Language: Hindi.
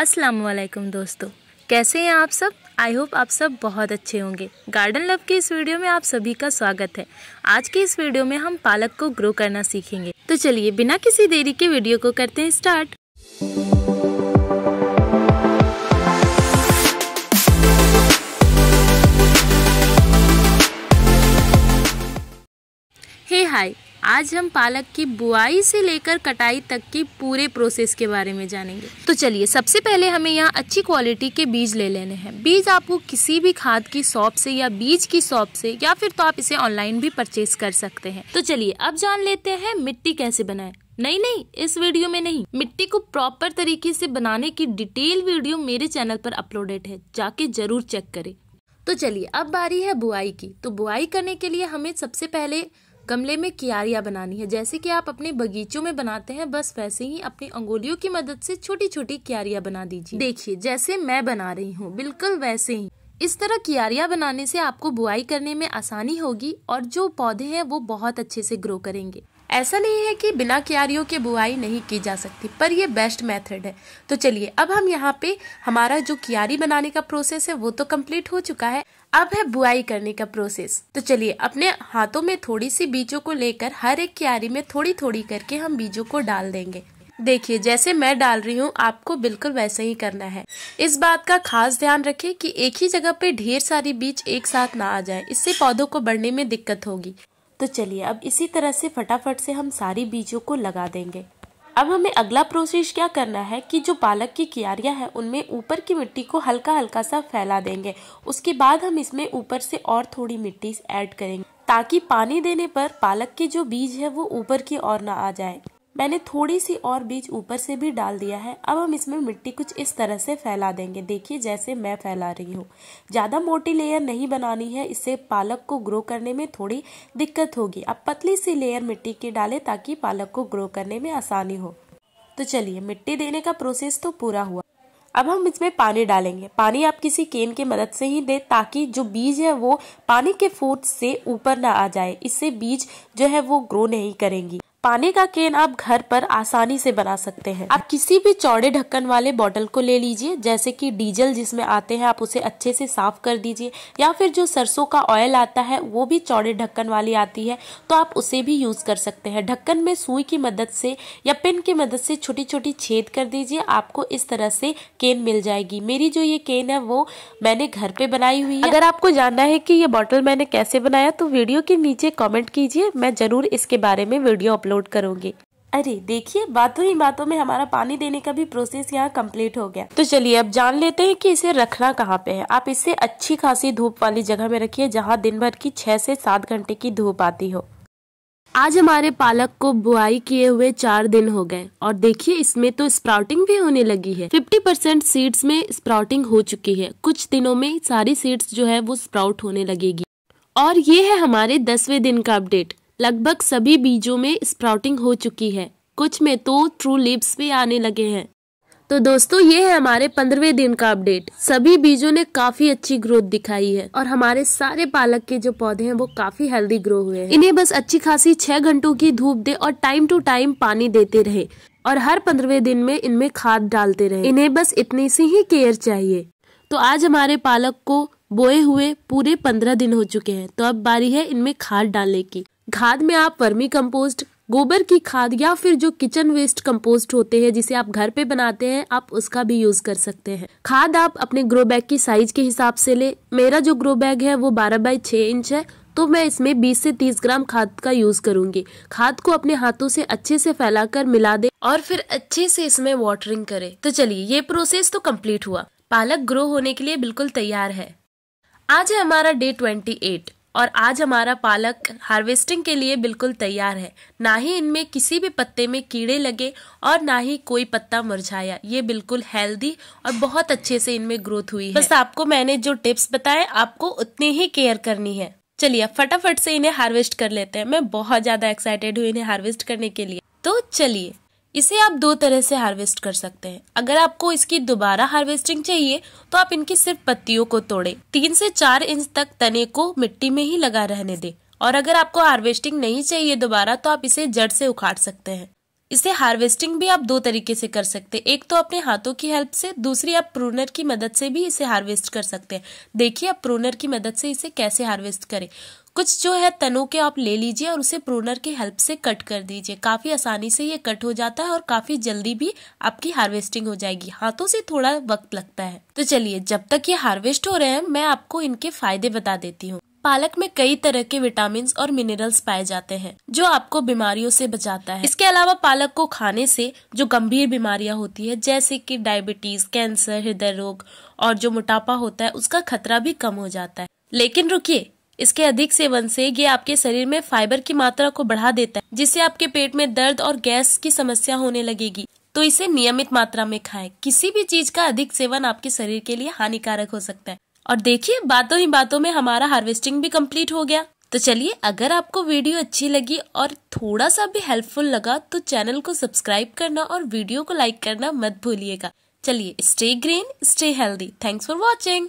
असलम दोस्तों कैसे हैं आप सब आई होप आप सब बहुत अच्छे होंगे गार्डन लव के इस वीडियो में आप सभी का स्वागत है आज के इस वीडियो में हम पालक को ग्रो करना सीखेंगे तो चलिए बिना किसी देरी के वीडियो को करते हैं स्टार्ट हे hey, हाय आज हम पालक की बुआई से लेकर कटाई तक की पूरे प्रोसेस के बारे में जानेंगे तो चलिए सबसे पहले हमें यहाँ अच्छी क्वालिटी के बीज ले लेने हैं बीज आपको किसी भी खाद की शॉप से या बीज की शॉप से या फिर तो आप इसे ऑनलाइन भी परचेज कर सकते हैं तो चलिए अब जान लेते हैं मिट्टी कैसे बनाए नहीं नहीं इस वीडियो में नहीं मिट्टी को प्रॉपर तरीके से बनाने की डिटेल वीडियो मेरे चैनल पर अपलोडेड है जाके जरूर चेक करें तो चलिए अब बारी है बुआई की तो बुआई करने के लिए हमें सबसे पहले गमले में क्यारियाँ बनानी है जैसे कि आप अपने बगीचों में बनाते हैं बस वैसे ही अपनी अंगोलियों की मदद से छोटी छोटी क्यारियाँ बना दीजिए देखिए जैसे मैं बना रही हूँ बिल्कुल वैसे ही इस तरह क्यारियाँ बनाने से आपको बुआई करने में आसानी होगी और जो पौधे हैं वो बहुत अच्छे से ग्रो करेंगे ऐसा नहीं है कि बिना क्यारियों के बुआई नहीं की जा सकती पर ये बेस्ट मेथड है तो चलिए अब हम यहाँ पे हमारा जो क्यारी बनाने का प्रोसेस है वो तो कंप्लीट हो चुका है अब है बुआई करने का प्रोसेस तो चलिए अपने हाथों में थोड़ी सी बीजों को लेकर हर एक क्यारी में थोड़ी थोड़ी करके हम बीजों को डाल देंगे देखिए जैसे मैं डाल रही हूँ आपको बिल्कुल वैसे ही करना है इस बात का खास ध्यान रखें कि एक ही जगह पे ढेर सारी बीज एक साथ ना आ जाए इससे पौधों को बढ़ने में दिक्कत होगी तो चलिए अब इसी तरह से फटाफट से हम सारी बीजों को लगा देंगे अब हमें अगला प्रोसेस क्या करना है कि जो पालक की क्यारियाँ हैं उनमें ऊपर की मिट्टी को हल्का हल्का सा फैला देंगे उसके बाद हम इसमें ऊपर से और थोड़ी मिट्टी ऐड करेंगे ताकि पानी देने पर पालक के जो बीज है वो ऊपर की ओर ना आ जाए मैंने थोड़ी सी और बीज ऊपर से भी डाल दिया है अब हम इसमें मिट्टी कुछ इस तरह से फैला देंगे देखिए जैसे मैं फैला रही हूँ ज़्यादा मोटी लेयर नहीं बनानी है इससे पालक को ग्रो करने में थोड़ी दिक्कत होगी आप पतली सी लेयर मिट्टी की डालें ताकि पालक को ग्रो करने में आसानी हो तो चलिए मिट्टी देने का प्रोसेस तो पूरा हुआ अब हम इसमें पानी डालेंगे पानी आप किसी केन की के मदद से ही दें ताकि जो बीज है वो पानी के फोर्स से ऊपर ना आ जाए इससे बीज जो है वो ग्रो नहीं करेंगी पानी का केन आप घर पर आसानी से बना सकते हैं आप किसी भी चौड़े ढक्कन वाले बॉटल को ले लीजिए जैसे कि डीजल जिसमें आते हैं आप उसे अच्छे से साफ कर दीजिए या फिर जो सरसों का ऑयल आता है वो भी चौड़े ढक्कन वाली आती है तो आप उसे भी यूज कर सकते हैं ढक्कन में सुई की मदद से या पिन की मदद से छोटी छोटी छेद कर दीजिए आपको इस तरह से केन मिल जाएगी मेरी जो ये केन है वो मैंने घर पे बनाई हुई है अगर आपको जानना है की ये बॉटल मैंने कैसे बनाया तो वीडियो के नीचे कॉमेंट कीजिए मैं जरूर इसके बारे में वीडियो अपलोड अपलोड करोगे अरे देखिए बातों ही बातों में हमारा पानी देने का भी प्रोसेस यहाँ कंप्लीट हो गया तो चलिए अब जान लेते हैं कि इसे रखना कहाँ पे है आप इसे अच्छी खासी धूप वाली जगह में रखिए जहाँ दिन भर की छह से सात घंटे की धूप आती हो आज हमारे पालक को बुआई किए हुए चार दिन हो गए और देखिए इसमें तो स्प्राउटिंग भी होने लगी है 50 परसेंट सीड्स में स्प्राउटिंग हो चुकी है कुछ दिनों में सारी सीड्स जो है वो स्प्राउट होने लगेगी और ये है हमारे दसवें दिन का अपडेट लगभग सभी बीजों में स्प्राउटिंग हो चुकी है कुछ में तो ट्रू लिप्स भी आने लगे हैं तो दोस्तों ये है हमारे पंद्रहवें दिन का अपडेट सभी बीजों ने काफी अच्छी ग्रोथ दिखाई है और हमारे सारे पालक के जो पौधे हैं वो काफी हेल्दी ग्रो हुए हैं इन्हें बस अच्छी खासी छह घंटों की धूप दे और टाइम टू टाइम पानी देते रहे और हर पंद्रहवें दिन में इनमें खाद डालते रहे इन्हें बस इतनी सी ही केयर चाहिए तो आज हमारे पालक को बोए हुए पूरे पंद्रह दिन हो चुके हैं तो अब बारी है इनमें खाद डालने की खाद में आप वर्मी कंपोस्ट गोबर की खाद या फिर जो किचन वेस्ट कंपोस्ट होते हैं जिसे आप घर पे बनाते हैं आप उसका भी यूज कर सकते हैं खाद आप अपने ग्रो बैग की साइज के हिसाब से ले मेरा जो ग्रो बैग है वो बारह बाई छ इंच है तो मैं इसमें 20 से 30 ग्राम खाद का यूज करूंगी खाद को अपने हाथों से अच्छे से फैलाकर मिला दे और फिर अच्छे से इसमें वाटरिंग करें तो चलिए ये प्रोसेस तो कंप्लीट हुआ पालक ग्रो होने के लिए बिल्कुल तैयार है आज है हमारा डे ट्वेंटी एट और आज हमारा पालक हार्वेस्टिंग के लिए बिल्कुल तैयार है ना ही इनमें किसी भी पत्ते में कीड़े लगे और ना ही कोई पत्ता मुरझाया ये बिल्कुल हेल्दी और बहुत अच्छे से इनमें ग्रोथ हुई है बस आपको मैंने जो टिप्स बताए आपको उतनी ही केयर करनी है चलिए फटाफट से इन्हें हार्वेस्ट कर लेते हैं मैं बहुत ज्यादा एक्साइटेड हूँ इन्हें हार्वेस्ट करने के लिए तो चलिए इसे आप दो तरह से हार्वेस्ट कर सकते हैं अगर आपको इसकी दोबारा हार्वेस्टिंग चाहिए तो आप इनकी सिर्फ पत्तियों को तोड़े तीन से चार इंच तक तने को मिट्टी में ही लगा रहने दे और अगर आपको हार्वेस्टिंग नहीं चाहिए दोबारा तो आप इसे जड़ से उखाड़ सकते हैं इसे हार्वेस्टिंग भी आप दो तरीके से कर सकते हैं एक तो अपने हाथों की हेल्प से दूसरी आप प्रूनर की मदद से भी इसे हार्वेस्ट कर सकते हैं देखिए आप प्रूनर की मदद से इसे कैसे हार्वेस्ट करें कुछ जो है तनों के आप ले लीजिए और उसे प्रोनर की हेल्प से कट कर दीजिए काफ़ी आसानी से ये कट हो जाता है और काफ़ी जल्दी भी आपकी हार्वेस्टिंग हो जाएगी हाथों से थोड़ा वक्त लगता है तो चलिए जब तक ये हार्वेस्ट हो रहे हैं मैं आपको इनके फायदे बता देती हूँ पालक में कई तरह के विटामिन और मिनरल्स पाए जाते हैं जो आपको बीमारियों से बचाता है इसके अलावा पालक को खाने से जो गंभीर बीमारियां होती है जैसे कि डायबिटीज कैंसर हृदय रोग और जो मोटापा होता है उसका खतरा भी कम हो जाता है लेकिन रुकिए इसके अधिक सेवन से ये आपके शरीर में फाइबर की मात्रा को बढ़ा देता है जिससे आपके पेट में दर्द और गैस की समस्या होने लगेगी तो इसे नियमित मात्रा में खाएं किसी भी चीज का अधिक सेवन आपके शरीर के लिए हानिकारक हो सकता है और देखिए बातों ही बातों में हमारा हार्वेस्टिंग भी कम्प्लीट हो गया तो चलिए अगर आपको वीडियो अच्छी लगी और थोड़ा सा भी हेल्पफुल लगा तो चैनल को सब्सक्राइब करना और वीडियो को लाइक करना मत भूलिएगा चलिए stay green stay healthy thanks for watching